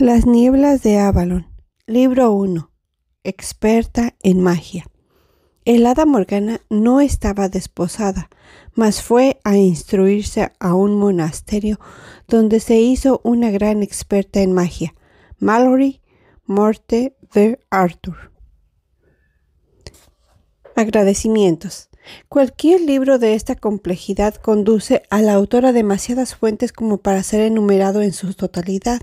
Las nieblas de Avalon. Libro 1. Experta en magia. El hada Morgana no estaba desposada, mas fue a instruirse a un monasterio donde se hizo una gran experta en magia, Mallory Morte de Arthur. Agradecimientos. Cualquier libro de esta complejidad conduce a la autora demasiadas fuentes como para ser enumerado en su totalidad.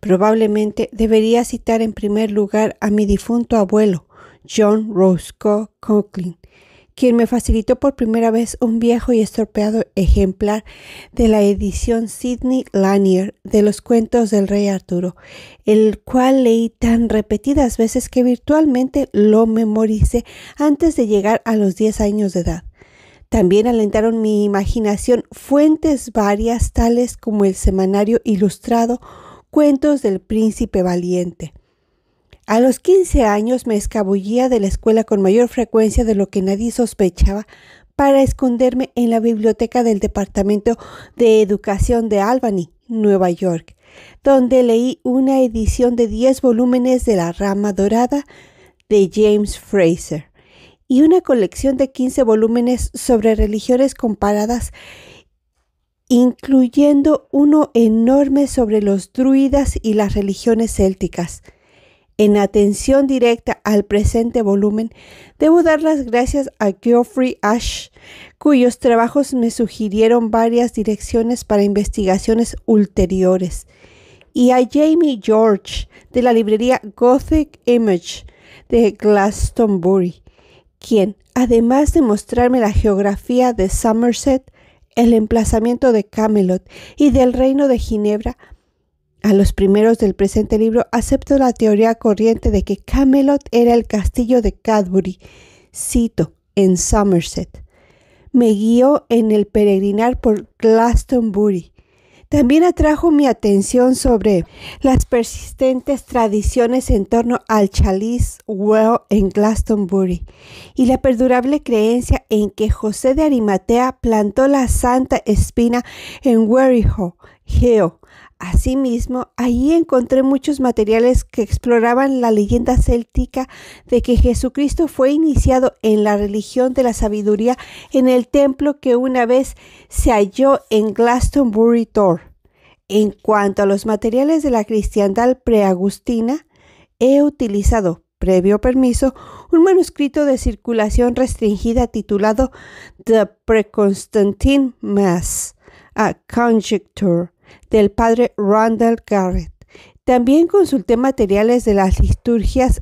Probablemente debería citar en primer lugar a mi difunto abuelo, John Roscoe Conklin, quien me facilitó por primera vez un viejo y estorpeado ejemplar de la edición Sidney Lanier de los cuentos del rey Arturo, el cual leí tan repetidas veces que virtualmente lo memoricé antes de llegar a los 10 años de edad. También alentaron mi imaginación fuentes varias tales como el semanario ilustrado Cuentos del Príncipe Valiente. A los 15 años me escabullía de la escuela con mayor frecuencia de lo que nadie sospechaba para esconderme en la biblioteca del Departamento de Educación de Albany, Nueva York, donde leí una edición de 10 volúmenes de La Rama Dorada de James Fraser y una colección de 15 volúmenes sobre religiones comparadas incluyendo uno enorme sobre los druidas y las religiones célticas. En atención directa al presente volumen, debo dar las gracias a Geoffrey Ash, cuyos trabajos me sugirieron varias direcciones para investigaciones ulteriores, y a Jamie George, de la librería Gothic Image de Glastonbury, quien, además de mostrarme la geografía de Somerset, el emplazamiento de Camelot y del reino de Ginebra. A los primeros del presente libro acepto la teoría corriente de que Camelot era el castillo de Cadbury, cito, en Somerset. Me guió en el peregrinar por Glastonbury, también atrajo mi atención sobre las persistentes tradiciones en torno al Chalice Well en Glastonbury y la perdurable creencia en que José de Arimatea plantó la santa espina en Wareham Hill Asimismo, allí encontré muchos materiales que exploraban la leyenda céltica de que Jesucristo fue iniciado en la religión de la sabiduría en el templo que una vez se halló en Glastonbury Tor. En cuanto a los materiales de la cristiandad preagustina, he utilizado, previo permiso, un manuscrito de circulación restringida titulado The Preconstantine Mass, a Conjecture del padre Randall Garrett. También consulté materiales de las liturgias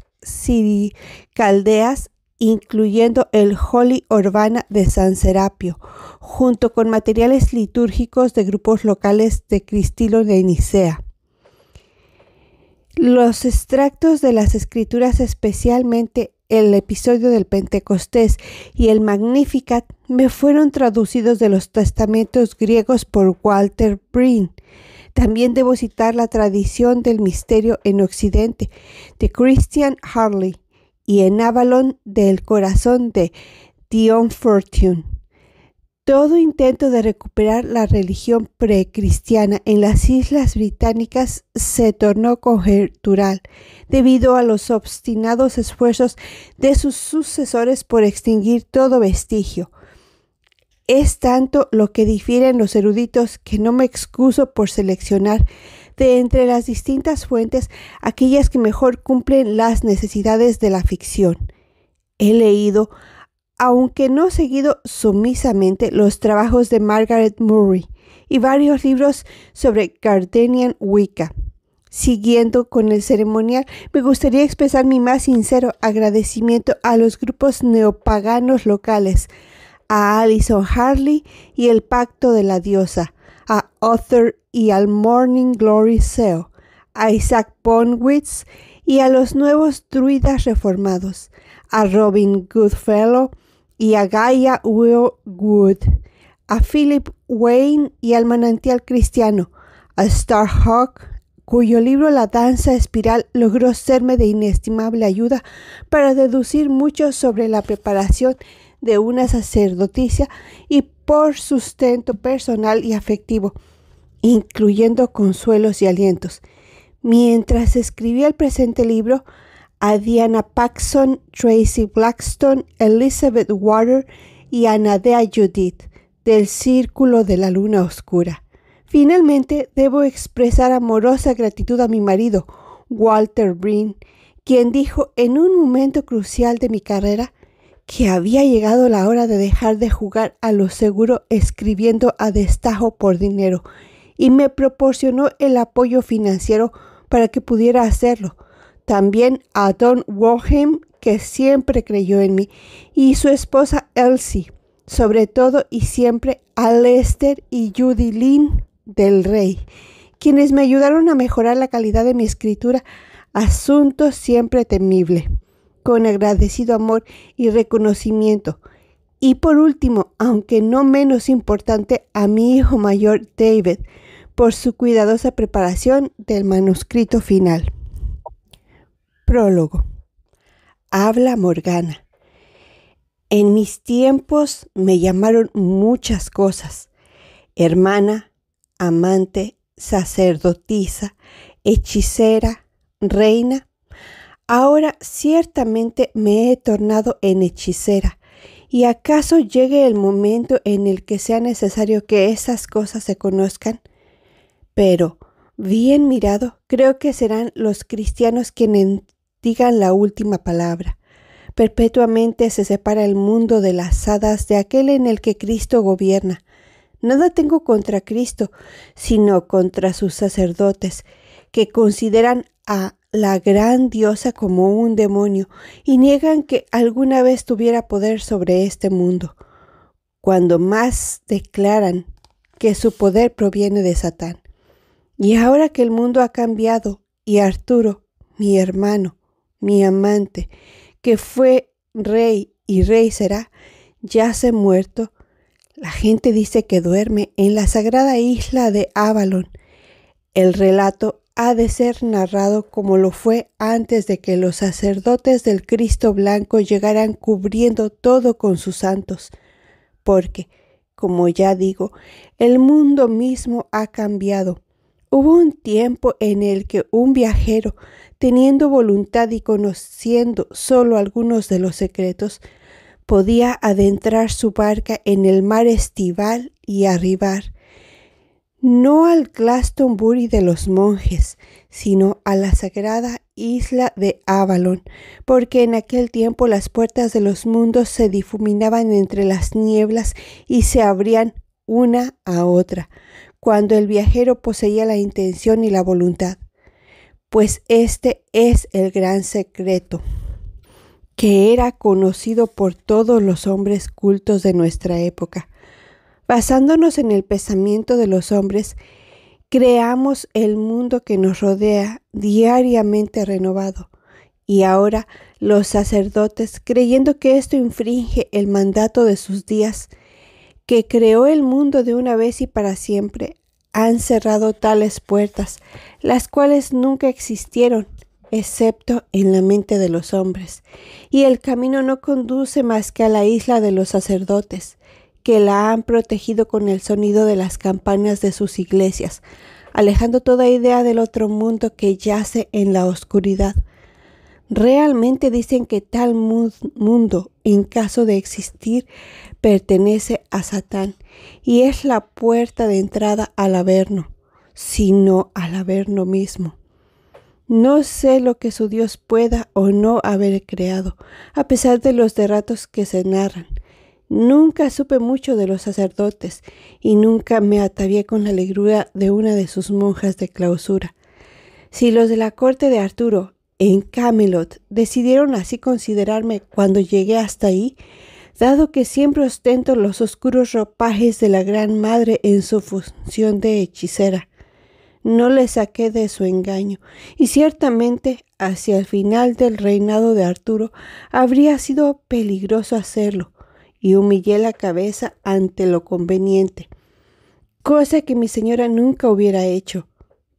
caldeas incluyendo el Holy Urbana de San Serapio, junto con materiales litúrgicos de grupos locales de Cristilo de Nicea. Los extractos de las escrituras, especialmente el episodio del Pentecostés y el Magnificat me fueron traducidos de los testamentos griegos por Walter Brin. También debo citar la tradición del misterio en Occidente de Christian Harley y en Avalon del corazón de Dion Fortune. Todo intento de recuperar la religión precristiana en las islas británicas se tornó conjetural debido a los obstinados esfuerzos de sus sucesores por extinguir todo vestigio. Es tanto lo que difieren los eruditos que no me excuso por seleccionar de entre las distintas fuentes aquellas que mejor cumplen las necesidades de la ficción. He leído aunque no he seguido sumisamente los trabajos de Margaret Murray y varios libros sobre Gardenian Wicca. Siguiendo con el ceremonial, me gustaría expresar mi más sincero agradecimiento a los grupos neopaganos locales, a Alison Harley y el Pacto de la Diosa, a Arthur y al Morning Glory Seo, a Isaac Bonwitz y a los nuevos druidas reformados, a Robin Goodfellow, y a Gaia Wood, a Philip Wayne y al manantial cristiano, a Starhawk, cuyo libro La danza espiral logró serme de inestimable ayuda para deducir mucho sobre la preparación de una sacerdoticia y por sustento personal y afectivo, incluyendo consuelos y alientos. Mientras escribía el presente libro, a Diana Paxson, Tracy Blackstone, Elizabeth Water y Anadea Judith del Círculo de la Luna Oscura. Finalmente, debo expresar amorosa gratitud a mi marido, Walter Breen, quien dijo en un momento crucial de mi carrera que había llegado la hora de dejar de jugar a lo seguro escribiendo a destajo por dinero, y me proporcionó el apoyo financiero para que pudiera hacerlo. También a Don Wohem que siempre creyó en mí, y su esposa Elsie, sobre todo y siempre a Lester y Judy Lynn del Rey, quienes me ayudaron a mejorar la calidad de mi escritura, asunto siempre temible, con agradecido amor y reconocimiento. Y por último, aunque no menos importante, a mi hijo mayor David, por su cuidadosa preparación del manuscrito final. Prólogo. Habla Morgana. En mis tiempos me llamaron muchas cosas. Hermana, amante, sacerdotisa, hechicera, reina. Ahora ciertamente me he tornado en hechicera. ¿Y acaso llegue el momento en el que sea necesario que esas cosas se conozcan? Pero, bien mirado, creo que serán los cristianos quienes digan la última palabra. Perpetuamente se separa el mundo de las hadas de aquel en el que Cristo gobierna. Nada tengo contra Cristo, sino contra sus sacerdotes, que consideran a la gran diosa como un demonio y niegan que alguna vez tuviera poder sobre este mundo, cuando más declaran que su poder proviene de Satán. Y ahora que el mundo ha cambiado y Arturo, mi hermano, mi amante, que fue rey y rey será, yace muerto. La gente dice que duerme en la sagrada isla de Avalon. El relato ha de ser narrado como lo fue antes de que los sacerdotes del Cristo blanco llegaran cubriendo todo con sus santos, porque, como ya digo, el mundo mismo ha cambiado. Hubo un tiempo en el que un viajero, teniendo voluntad y conociendo solo algunos de los secretos, podía adentrar su barca en el mar estival y arribar, no al Glastonbury de los monjes, sino a la sagrada isla de Avalon, porque en aquel tiempo las puertas de los mundos se difuminaban entre las nieblas y se abrían una a otra, cuando el viajero poseía la intención y la voluntad, pues este es el gran secreto que era conocido por todos los hombres cultos de nuestra época. Basándonos en el pensamiento de los hombres, creamos el mundo que nos rodea diariamente renovado. Y ahora los sacerdotes, creyendo que esto infringe el mandato de sus días, que creó el mundo de una vez y para siempre, han cerrado tales puertas, las cuales nunca existieron, excepto en la mente de los hombres, y el camino no conduce más que a la isla de los sacerdotes, que la han protegido con el sonido de las campanas de sus iglesias, alejando toda idea del otro mundo que yace en la oscuridad realmente dicen que tal mundo, en caso de existir, pertenece a Satán y es la puerta de entrada al Averno, sino al Averno mismo. No sé lo que su Dios pueda o no haber creado, a pesar de los derratos que se narran. Nunca supe mucho de los sacerdotes y nunca me atavié con la alegría de una de sus monjas de clausura. Si los de la corte de Arturo en Camelot decidieron así considerarme cuando llegué hasta ahí, dado que siempre ostento los oscuros ropajes de la Gran Madre en su función de hechicera. No le saqué de su engaño, y ciertamente hacia el final del reinado de Arturo habría sido peligroso hacerlo, y humillé la cabeza ante lo conveniente, cosa que mi señora nunca hubiera hecho.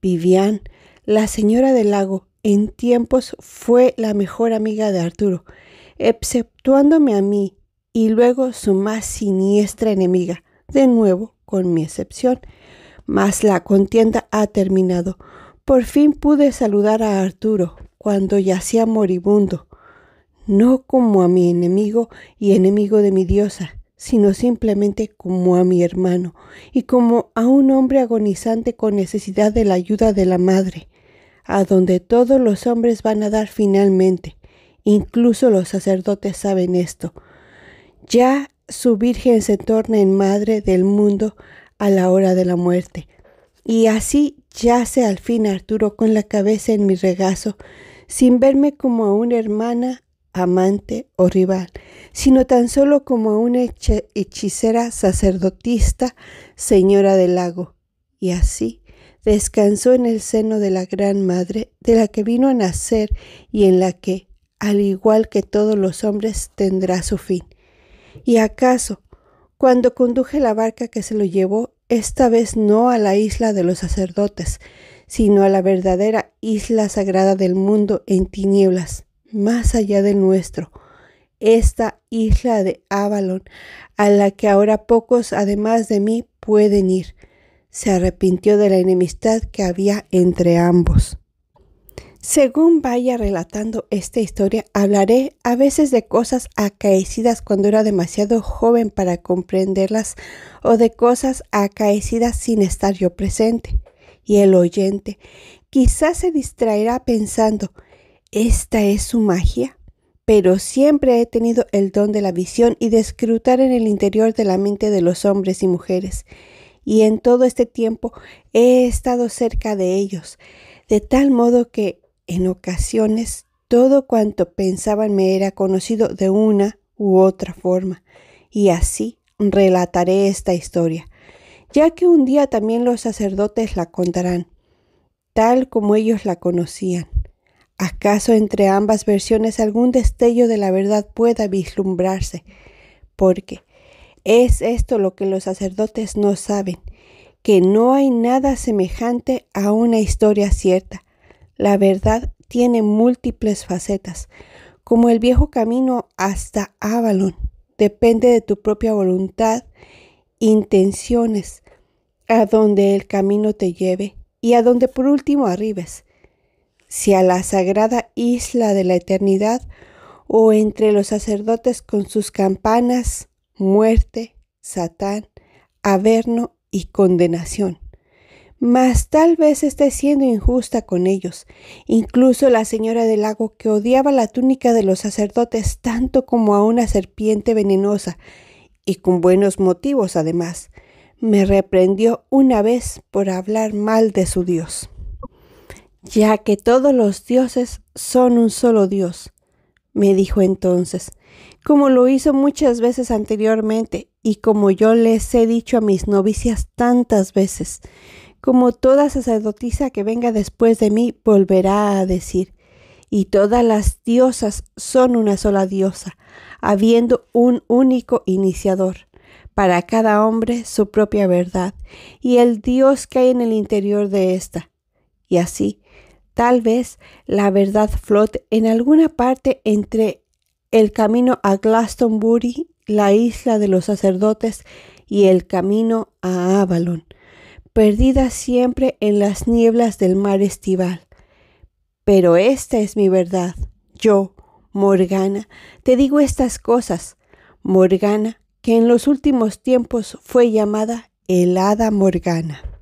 Vivian, la señora del lago, en tiempos fue la mejor amiga de Arturo, exceptuándome a mí y luego su más siniestra enemiga, de nuevo con mi excepción. Mas la contienda ha terminado. Por fin pude saludar a Arturo cuando yacía moribundo, no como a mi enemigo y enemigo de mi diosa, sino simplemente como a mi hermano y como a un hombre agonizante con necesidad de la ayuda de la madre a donde todos los hombres van a dar finalmente. Incluso los sacerdotes saben esto. Ya su Virgen se torna en Madre del mundo a la hora de la muerte. Y así yace al fin Arturo con la cabeza en mi regazo, sin verme como a una hermana, amante o rival, sino tan solo como a una hechicera sacerdotista, señora del lago. Y así descansó en el seno de la Gran Madre, de la que vino a nacer y en la que, al igual que todos los hombres, tendrá su fin. ¿Y acaso, cuando conduje la barca que se lo llevó, esta vez no a la isla de los sacerdotes, sino a la verdadera isla sagrada del mundo en tinieblas, más allá del nuestro, esta isla de Avalon, a la que ahora pocos además de mí pueden ir, se arrepintió de la enemistad que había entre ambos. Según vaya relatando esta historia, hablaré a veces de cosas acaecidas cuando era demasiado joven para comprenderlas o de cosas acaecidas sin estar yo presente. Y el oyente quizás se distraerá pensando, ¿esta es su magia? Pero siempre he tenido el don de la visión y de escrutar en el interior de la mente de los hombres y mujeres y en todo este tiempo he estado cerca de ellos, de tal modo que en ocasiones todo cuanto pensaban me era conocido de una u otra forma, y así relataré esta historia, ya que un día también los sacerdotes la contarán, tal como ellos la conocían. ¿Acaso entre ambas versiones algún destello de la verdad pueda vislumbrarse? Porque es esto lo que los sacerdotes no saben, que no hay nada semejante a una historia cierta. La verdad tiene múltiples facetas, como el viejo camino hasta Avalon. Depende de tu propia voluntad, intenciones, a donde el camino te lleve y a donde por último arribes, si a la sagrada isla de la eternidad o entre los sacerdotes con sus campanas muerte, Satán, Averno y condenación. Mas tal vez esté siendo injusta con ellos. Incluso la señora del lago, que odiaba la túnica de los sacerdotes tanto como a una serpiente venenosa, y con buenos motivos además, me reprendió una vez por hablar mal de su Dios. Ya que todos los dioses son un solo Dios, me dijo entonces, como lo hizo muchas veces anteriormente y como yo les he dicho a mis novicias tantas veces, como toda sacerdotisa que venga después de mí volverá a decir, y todas las diosas son una sola diosa, habiendo un único iniciador, para cada hombre su propia verdad, y el Dios que hay en el interior de ésta. Y así, tal vez la verdad flote en alguna parte entre el camino a Glastonbury, la isla de los sacerdotes y el camino a Avalon, perdida siempre en las nieblas del mar estival. Pero esta es mi verdad. Yo, Morgana, te digo estas cosas. Morgana, que en los últimos tiempos fue llamada helada Morgana.